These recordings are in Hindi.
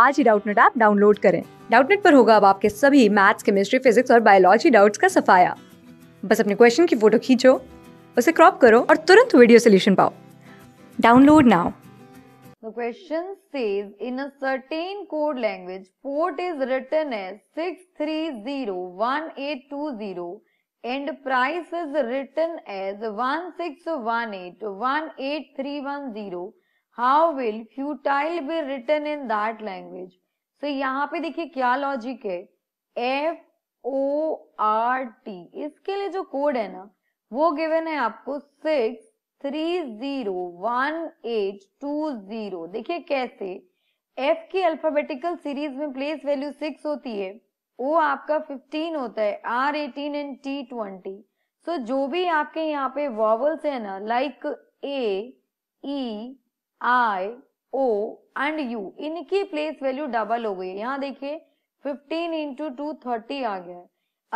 आज ही डाउटनेट ऐप डाउनलोड करें डाउटनेट पर होगा अब आपके सभी मैथ्स केमिस्ट्री फिजिक्स और बायोलॉजी डाउट्स का सफाया बस अपने क्वेश्चन की फोटो खींचो उसे क्रॉप करो और तुरंत वीडियो सोल्यूशन पाओ download now The question says in a certain code language port is written as 6301820 and price is written as 16181830 how will futile be written in that language so यहाँ पे देखिए क्या लॉजिक है एफ ओ आर टी इसके लिए जो कोड है ना वो गिवन है आपको six three zero one eight two zero देखिए कैसे एफ की अल्फाबेटिकल सीरीज में प्लेस वैल्यू सिक्स होती है ओ आपका फिफ्टीन होता है R eighteen and T twenty so जो भी आपके यहाँ पे वॉवल्स है ना like A E I O and U इनकी प्लेस वैल्यू डबल हो गई है यहाँ देखिए 15 इंटू टू थर्टी आ गया है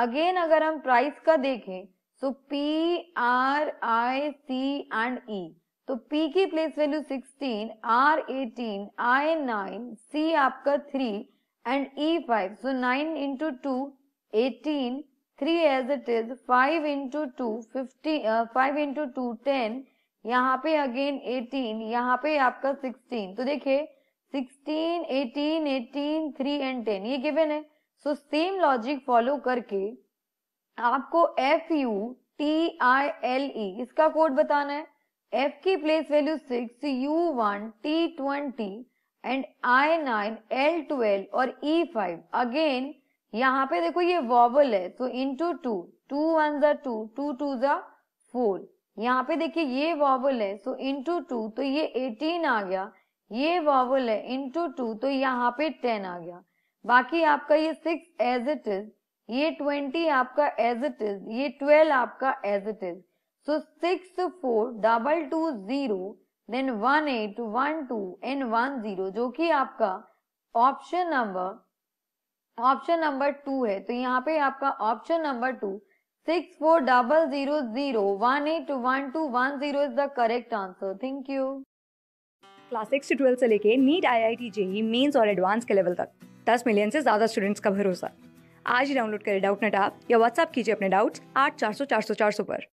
अगेन अगर हम प्राइस का देखें तो P R I C and E तो पी की place value 16, R 18, I 9, C आपका 3 and E 5. So 9 into two eighteen three as it is five into two fifty five into two ten यहाँ पे अगेन 18 यहाँ पे आपका 16 तो देखिए 16 18 18 3 एंड 10 ये गिवन है सो सेम लॉजिक फॉलो करके आपको F U T I L E इसका कोड बताना है एफ की place value six U one T twenty and I nine L twelve और ई फाइव अगेन यहाँ पे देखो ये वॉबल है तो इंटू टू टू वन जा टू टू टू जा फोर यहाँ पे देखिए ये वॉवल है तो इंटू टू तो ये एटीन आ गया ये वॉवल है इंटू टू तो यहाँ पे टेन आ गया बाकी आपका ये सिक्स एज इट इज ये ट्वेंटी आपका एज इट इज ये ट्वेल्व आपका as it is so six four double two zero then one eight one two and one zero जो कि आपका option number option number two है तो यहाँ पे आपका option number two six four double zero zero one eight one two one zero is the correct answer thank you class six से ट्वेल्थ से लेके NEET I I T JEE mains और एडवांस के लेवल तक दस मिलियन से ज़्यादा स्टूडेंट्स का भरोसा आज ही डाउनलोड करें डाउट नेट आप या व्हाट्सअप कीजिए अपने डाउट्स आठ चार सौ चार सौ चार सौ पर